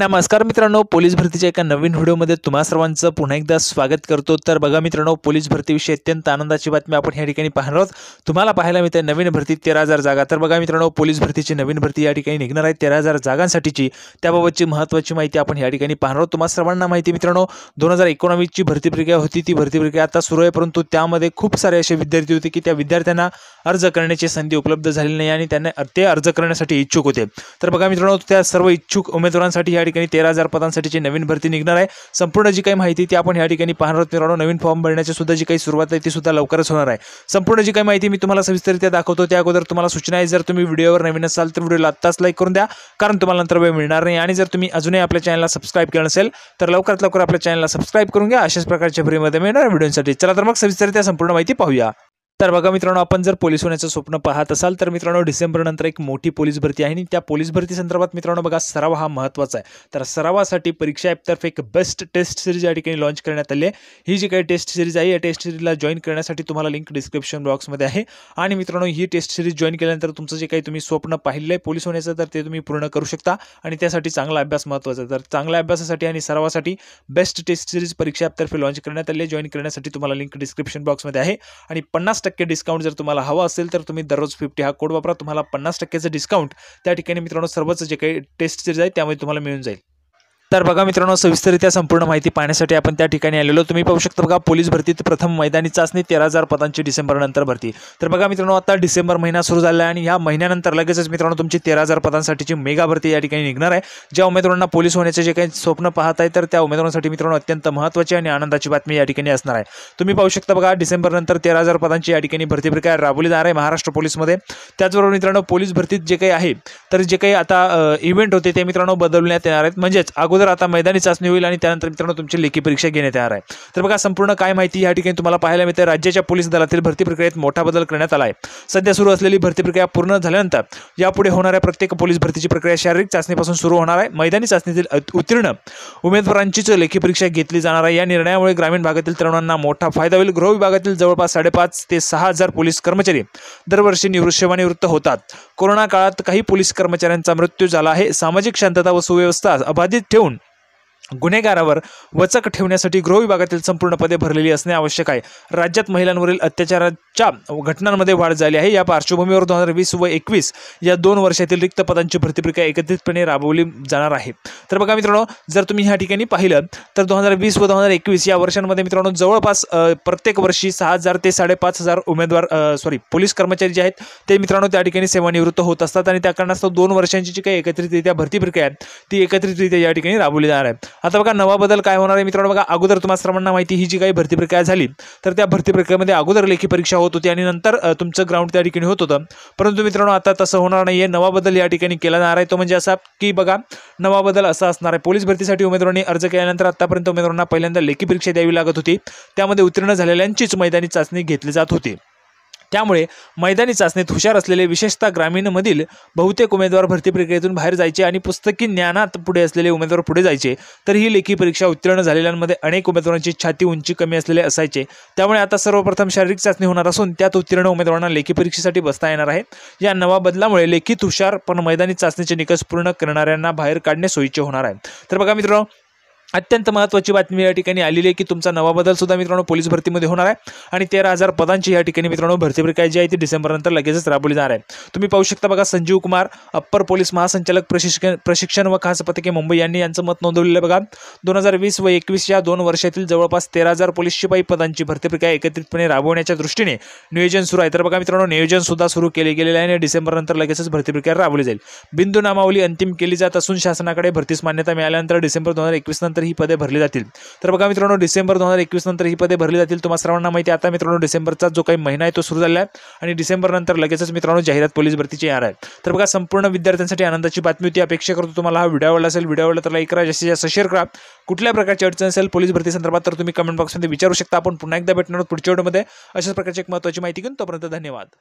नमस्कार मित्रांनो पोलीस भरतीच्या एका नवीन व्हिडिओमध्ये तुम्हा सर्वांचं पुन्हा एकदा स्वागत करतो तर बघा मित्रांनो पोलीस भरतीविषयी अत्यंत आनंदाची बातमी आपण या ठिकाणी पाहणार आहोत तुम्हाला पाहायला मिळते नवीन भरती तेरा हजार जागा तर बघा मित्रांनो पोलीस भरतीची नवीन भरती या ठिकाणी निघणार आहे तेरा हजार जागांसाठीची त्याबाबतची महत्त्वाची माहिती आपण या ठिकाणी पाहणार आहोत तुम्हाला सर्वांना माहिती मित्रांनो दोन हजार एकोणावीसची भरती प्रक्रिया होती ती भरती प्रक्रिया आता सुरू आहे परंतु त्यामध्ये खूप सारे असे विद्यार्थी होते की त्या विद्यार्थ्यांना अर्ज करण्याची संधी उपलब्ध झालेली नाही आणि त्यांना ते अर्ज करण्यासाठी इच्छुक होते तर बघा मित्रांनो त्या सर्व इच्छुक उमेदवारांसाठी या ठिकाणी तेरा हजार पदांसाठीची नवीन भरती निघणार आहे संपूर्ण जी काही माहिती ती आपण या ठिकाणी पाहणार आहोत मित्रांनो नवीन फॉर्म भरण्याची सुद्धा जी काही सुरुवात आहे ती सुद्धा लवकरच होणार आहे संपूर्ण जी काही माहिती मी तुम्हाला सविस्तरित्या दाखवतो त्या अगोदर तुम्हाला सूचना आहे जर तुम्ही व्हिडिओवर नवीन असाल तर व्हिडिओला आत्ताच लाईक करून द्या कारण तुम्हाला नंतर वेळ मिळणार नाही आणि जर तुम्ही अजूनही आपल्या चॅनलला सबस्क्राईब केलं नसेल तर लवकरात लवकर आपल्या चॅनलला सबस्क्राईब करून घ्या अशाच प्रकारच्या फ्रीमध्ये मिळणार व्हिडिओसाठी चला तर मग सविस्तरित्या संपूर्ण माहिती पाहूया तर बघा मित्रांनो आपण जर पोलीस होण्याचं स्वप्न पाहत असाल तर मित्रांनो डिसेंबरनंतर एक मोठी पोलीस भरती आहे आणि त्या पोलीस भरती संदर्भात मित्रांनो बघा सराव हा महत्त्वाचा आहे तर सरावासाठी परीक्षा ॲपतर्फे एक बेस्ट टेस्ट सिरीज या ठिकाणी लॉन्च करण्यात आली आहे ही जी काही टेस्ट सिरीज आहे या टेस्ट सिरीजला जॉईन करण्यासाठी तुम्हाला लिंक डिस्क्रिप्शन बॉक्समध्ये आहे आणि मित्रांनो ही टेस्ट सिरीज जॉईन केल्यानंतर तुमचं जे काही तुम्ही स्वप्न पाहिलं आहे पोलीस होण्याचं तर ते तुम्ही पूर्ण करू शकता आणि त्यासाठी चांगला अभ्यास महत्त्वाचा आहे तर चांगल्या अभ्यासासाठी आणि सरावासाठी बेस्ट टेस्ट सिरीज परीक्षा ॲपतर्फे लॉन्च करण्यात आली आहे जॉईन करण्यासाठी तुम्हाला लिंक डिस्क्रिप्शन बॉक्समध्ये आहे आणि पन्नास टक्के डिस्काउंट जर तुम्हाला हवा असेल तर तुम्ही दररोज फिफ्टी हा कोड वापरा तुम्हाला पन्नास टक्केचं डिस्काउंट त्या ठिकाणी मित्रांनो सर्वच जे काही टेस्ट जे जाईल त्यामध्ये तुम्हाला मिळून जाईल तर बघा मित्रांनो सविस्तरित्या संपूर्ण माहिती पाहण्यासाठी आपण त्या ठिकाणी आलेलो तुम्ही पाहू शकता बघा पोलीस भरतीत प्रथम मैदानी चाचणी तेरा हजार पदांची डिसेंबरनंतर भरती तर बघा मित्रांनो आता डिसेंबर महिना सुरू झाला आहे आणि ह्या महिन्यानंतर लगेचच मित्रांनो तुमची तेरा हजार पदांसाठीची मेगा भरती या ठिकाणी निघणार आहे ज्या उमेदवारांना पोलीस होण्याचे जे काही स्वप्न पाहत आहे तर त्या उमेदवारांसाठी मित्रांनो अत्यंत महत्त्वाची आणि आनंदाची बातमी या ठिकाणी असणार आहे तुम्ही पाहू शकता बघा डिसेंबरनंतर तेरा हजार पदांची या ठिकाणी भरती प्रक्रिया राबवली जाणार आहे महाराष्ट्र पोलीसमध्ये त्याचबरोबर मित्रांनो पोलीस भरतीत जे काही आहे तर जे काही आता इव्हेंट होते ते मित्रांनो बदलण्यात येणार आहेत म्हणजेच अगोदर अगोदर आता मैदानी चाचणी होईल आणि त्यानंतर मित्रांनो तुमची लेखी परीक्षा घेण्यात येणार आहे तर बघा संपूर्ण काय माहिती या ठिकाणी तुम्हाला पाहायला मिळते राज्याच्या पोलीस दलातील भरती प्रक्रियेत मोठा बदल करण्यात आला आहे सध्या सुरू असलेली भरती प्रक्रिया पूर्ण झाल्यानंतर यापुढे होणाऱ्या प्रत्येक पोलीस भरतीची प्रक्रिया शारीरिक चाचणीपासून सुरू होणार आहे मैदानी चाचणीतील उत्तीर्ण उमेदवारांचीच लेखी परीक्षा घेतली जाणार आहे या निर्णयामुळे ग्रामीण भागातील तरुणांना मोठा फायदा होईल गृह विभागातील जवळपास साडेपाच ते सहा हजार पोलीस कर्मचारी दरवर्षी निवृत्त होतात कोरोना काळात काही पोलीस कर्मचाऱ्यांचा मृत्यू झाला आहे सामाजिक शांतता व सुव्यवस्था अबाधित ठेवून गुन्हेगारावर वचक ठेवण्यासाठी गृह विभागातील संपूर्ण पदे भरलेली असणे आवश्यक आहे राज्यात महिलांवरील अत्याचाराच्या घटनांमध्ये वाढ झाली आहे या पार्श्वभूमीवर दोन हजार वीस व एकवीस या दोन वर्षातील रिक्त पदांची भरती प्रक्रिया एकत्रितपणे राबवली जाणार आहे तर बघा मित्रांनो जर तुम्ही ह्या ठिकाणी पाहिलं तर दोन हजार वीस व दोन हजार एकवीस या वर्षांमध्ये मित्रांनो जवळपास प्रत्येक वर्षी सहा हजार ते साडेपाच हजार उमेदवार सॉरी पोलीस कर्मचारी जे आहेत ते मित्रांनो त्या ठिकाणी सेवानिवृत्त होत असतात आणि त्या कारणास्तव दोन वर्षांची जी काही एकत्रितरित्या भरती प्रक्रिया आहे ती एकत्रितरित्या या ठिकाणी राबवली जाणार आहे आता बघा नवा बदल काय होणार आहे मित्रांनो बघा अगोदर तुम्हाला सर्वांना माहिती ही जी काही भरती प्रक्रिया झाली तर त्या भरती प्रक्रियेमध्ये अगोदर लेखी परीक्षा होत होती आणि नंतर तुमचं ग्राउंड त्या ठिकाणी होत होतं परंतु मित्रांनो आता तसं होणार नाही आहे नवा बदल या ठिकाणी केला जाणार आहे तो म्हणजे असा की बघा नवा बदल असा असणार आहे पोलीस भरतीसाठी उमेदवारांनी अर्ज केल्यानंतर आतापर्यंत उमेदवारांना पहिल्यांदा लेखी परीक्षा द्यावी लागत होती त्यामध्ये उत्तीर्ण झालेल्यांचीच मैदानी चाचणी घेतली जात होती त्यामुळे मैदानी चाचणीत हुशार असलेले विशेषतः ग्रामीणमधील बहुतेक उमेदवार भरती प्रक्रियेतून बाहेर जायचे आणि पुस्तकी ज्ञानात पुढे असलेले उमेदवार पुढे जायचे तर ही लेखी परीक्षा उत्तीर्ण झालेल्यांमध्ये अनेक उमेदवारांची छाती उंची कमी असलेले असायचे त्यामुळे आता सर्वप्रथम शारीरिक चाचणी होणार असून त्यात उत्तीर्ण उमेदवारांना लेखी परीक्षेसाठी बसता येणार आहे या नवा बदलामुळे लेखीत हुशार पण मैदानी चाचणीचे निकष पूर्ण करणाऱ्यांना बाहेर काढणे सोयीचे होणार आहे तर बघा मित्रांनो अत्यंत महत्त्वाची बातमी या ठिकाणी आलेली आहे की तुमचा नवा बदल सुद्धा मित्रांनो पोलीस भरतीमध्ये होणार आहे आणि तेरा हजार पदांची या ठिकाणी मित्रांनो भरती प्रक्रिया जी आहे ती डिसेंबरनंतर लगेचच राबवली जाणार आहे तुम्ही पाहू शकता बघा संजीव कुमार अप्पर पोलीस महासंचालक प्रशिक्षण प्रशिक्षण व खास पथके मुंबई यांनी यांचं मत नोंदवलेलं बघा दोन हजार वीस व एकवीस या दोन वर्षातील जवळपास तेरा हजार पोलीस शिपाई पदांची भरती प्रक्रिया एकत्रितपणे राबवण्याच्या दृष्टीने नियोजन सुरू आहे तर बघा मित्रांनो नियोजन सुद्धा सुरू केले गेलेले आहे आणि डिसेंबरनंतर लगेचच भरती प्रक्रिया राबवली जाईल बिंदू नामावली अंतिम केली जात असून शासनाकडे भरतीस मान्यता मिळाल्यानंतर डिसेंबर दोन हजार एकवीस नंतर नंतर ही पदे भरली जातील तर बघा मित्रांनो डिसेंबर दोन हजार एकवीस नंतर ही पदे भरली जातील तुम्हाला सर्वांना माहिती आता मित्रांनो डिसेंबरचा जो काही महिना आहे तो सुरू झाला आहे आणि नंतर लगेचच मित्रांनो जाहिरात पोलीस भरतीची येणार आहे तर बघा संपूर्ण विद्यार्थ्यांसाठी आनंदाची बातमी होती अपेक्षा करतो तुम्हाला हा व्हिडिओ आवडला असेल व्हिडिओ आवडला तर लाईक करा जास्तीत जास्त शेअर करा कुठल्या प्रकारची अडचण असेल पोलीस भरती संदर्भात तर तुम्ही कमेंट बॉक्समध्ये विचारू शकता आपण पुन्हा एकदा भेटणार पुढच्या व्हिडिओमध्ये अशाच प्रकारची एक महत्त्वाची माहिती घेऊन तोपर्यंत धन्यवाद